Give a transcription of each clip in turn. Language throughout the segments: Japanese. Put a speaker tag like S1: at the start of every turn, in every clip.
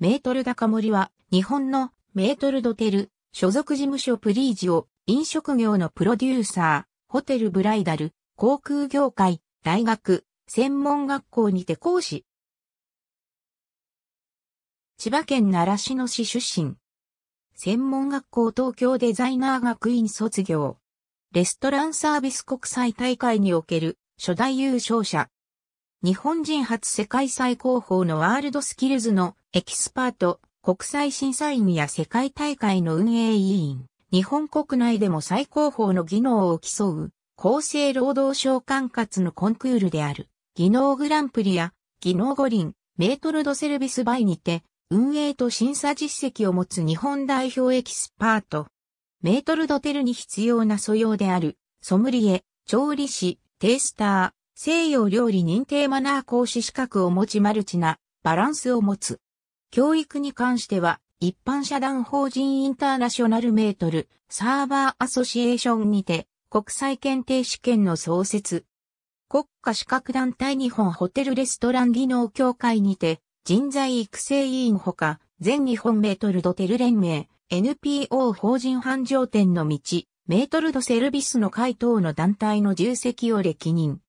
S1: メートル高森は、日本のメートルドテル、所属事務所プリージオ、飲食業のプロデューサー、ホテルブライダル、航空業界、大学、専門学校にて講師。千葉県習志野市出身。専門学校東京デザイナー学院卒業。レストランサービス国際大会における初代優勝者。日本人初世界最高峰のワールドスキルズのエキスパート、国際審査員や世界大会の運営委員、日本国内でも最高峰の技能を競う、厚生労働省管轄のコンクールである、技能グランプリや、技能五輪、メートルドセルビスバイにて、運営と審査実績を持つ日本代表エキスパート。メートルドテルに必要な素養である、ソムリエ、調理師、テイスター、西洋料理認定マナー講師資格を持ちマルチな、バランスを持つ。教育に関しては、一般社団法人インターナショナルメートルサーバーアソシエーションにて国際検定試験の創設。国家資格団体日本ホテルレストラン技能協会にて人材育成委員ほか全日本メートルドテル連盟 NPO 法人繁盛店の道メートルドセルビスの会等の団体の重責を歴任。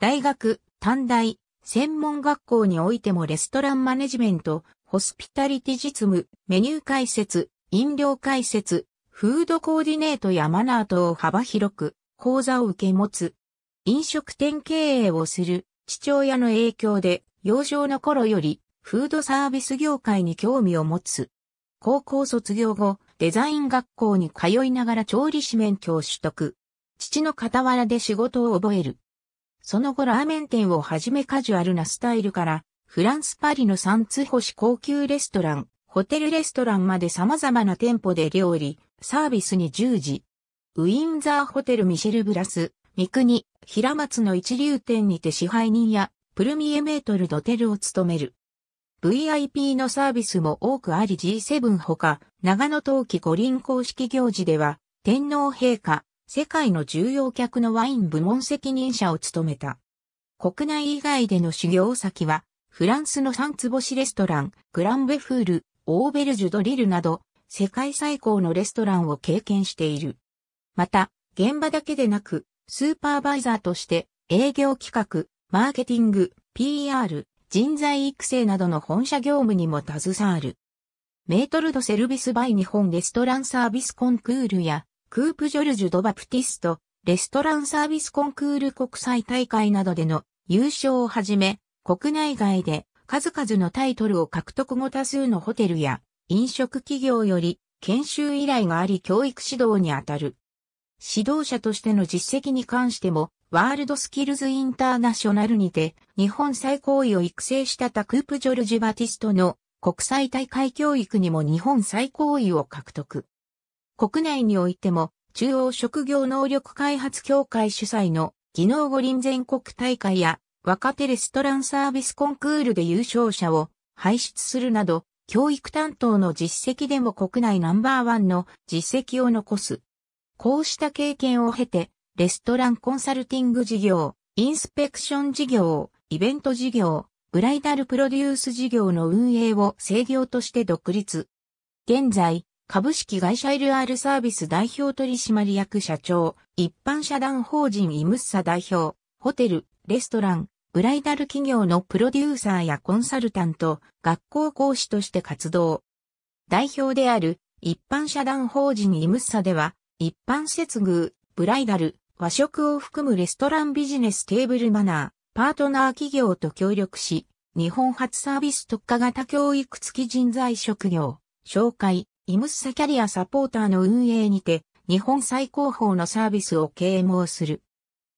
S1: 大学、短大、専門学校においてもレストランマネジメント、ホスピタリティ実務、メニュー解説、飲料解説、フードコーディネートやマナー等を幅広く講座を受け持つ。飲食店経営をする父親の影響で幼少の頃よりフードサービス業界に興味を持つ。高校卒業後、デザイン学校に通いながら調理師免許を取得。父の傍らで仕事を覚える。その後ラーメン店をはじめカジュアルなスタイルから、フランスパリの三つ星高級レストラン、ホテルレストランまで様々な店舗で料理、サービスに従事。ウィンザーホテルミシェル・ブラス、三国、平松の一流店にて支配人や、プルミエメートルドテルを務める。VIP のサービスも多くあり G7 ほか、長野冬季五輪公式行事では、天皇陛下、世界の重要客のワイン部門責任者を務めた。国内以外での修行先は、フランスの三つ星レストラン、グランベフール、オーベルジュドリルなど、世界最高のレストランを経験している。また、現場だけでなく、スーパーバイザーとして、営業企画、マーケティング、PR、人材育成などの本社業務にも携わる。メートルドセルビスバイ日本レストランサービスコンクールや、クープ・ジョルジュ・ド・バプティスト、レストランサービスコンクール国際大会などでの優勝をはじめ、国内外で数々のタイトルを獲得後多数のホテルや飲食企業より研修依頼があり教育指導にあたる。指導者としての実績に関しても、ワールドスキルズインターナショナルにて日本最高位を育成したタクープ・ジョルジュ・バティストの国際大会教育にも日本最高位を獲得。国内においても、中央職業能力開発協会主催の技能五輪全国大会や若手レストランサービスコンクールで優勝者を輩出するなど、教育担当の実績でも国内ナンバーワンの実績を残す。こうした経験を経て、レストランコンサルティング事業、インスペクション事業、イベント事業、ブライダルプロデュース事業の運営を制御として独立。現在、株式会社 LR サービス代表取締役社長、一般社団法人イムッサ代表、ホテル、レストラン、ブライダル企業のプロデューサーやコンサルタント、学校講師として活動。代表である一般社団法人イムッサでは、一般接遇、ブライダル、和食を含むレストランビジネステーブルマナー、パートナー企業と協力し、日本初サービス特化型教育付き人材職業、紹介、イムッサキャリアサポーターの運営にて、日本最高峰のサービスを啓蒙する。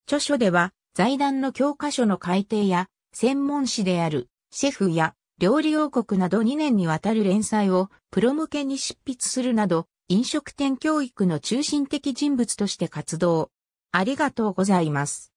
S1: 著書では、財団の教科書の改訂や、専門誌である、シェフや、料理王国など2年にわたる連載をプロ向けに執筆するなど、飲食店教育の中心的人物として活動。ありがとうございます。